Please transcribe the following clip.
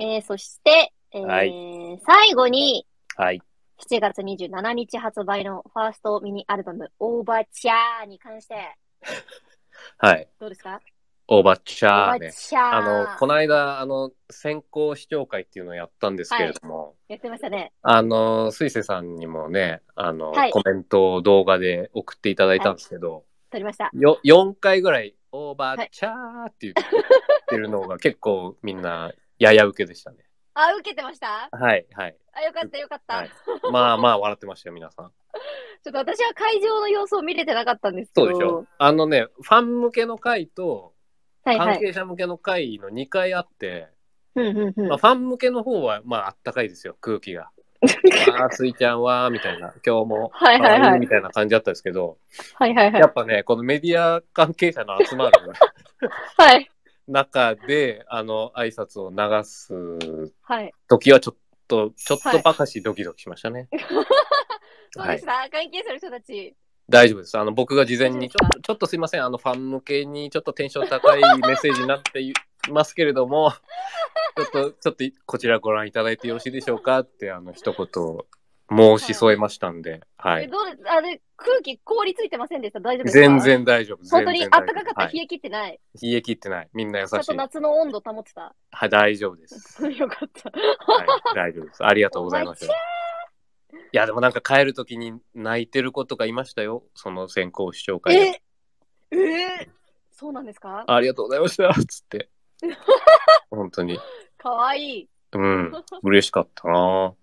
えー、そして、えー、はい、最後に、はい、7月27日発売のファーストミニアルバム、オーバーチャーに関して、はい。どうですかオーバーチャーね。ーーあの、この間、あの、先行視聴会っていうのをやったんですけれども。はい、やってましたね。あの、水瀬さんにもね、あの、はい、コメントを動画で送っていただいたんですけど。撮りました。よ、4回ぐらい、オーバーチャーって言ってるのが結構みんなやや受けでしたね。あ、受けてましたはい、はい。あ、よかったよかった。はいまあまあ、笑ってましたよ、皆さん。ちょっと私は会場の様子を見れてなかったんですけそうでしょ。あのね、ファン向けの回と、関係者向けの回の2回あって、まあ、ファン向けの方は、まあ、あったかいですよ、空気が。ああ、スイちゃんは、みたいな、今日も、はいはいはいみたいな感じだったんですけど、はいはいはいや。っぱね、このメディア関係者の集まる、はい。中で、あの、挨拶を流す時はちょっと、ちょっとばかしドキドキしましたね。そうでした、関係する人たち。大丈夫です。あの、僕が事前に、ちょっと、ちょっとすいません。あの、ファン向けにちょっとテンション高いメッセージになっていますけれども、ちょっと、ちょっと、こちらご覧いただいてよろしいでしょうかって、あの、一言申し添えましたんで、はい。えどうあれ、空気凍りついてませんでした大丈夫ですか全然大丈夫。本当に暖かかった、はい冷え切ってない。冷え切ってない。みんな優しい。ちゃんと夏の温度保ってた。い、大丈夫です。よかった。はい、大丈夫です。ありがとうございます。いや、でもなんか帰るときに泣いてる子とかいましたよ。その先行視聴会で。ええーそうなんですかありがとうございました。つって。本当に。かわいい。うん。嬉しかったな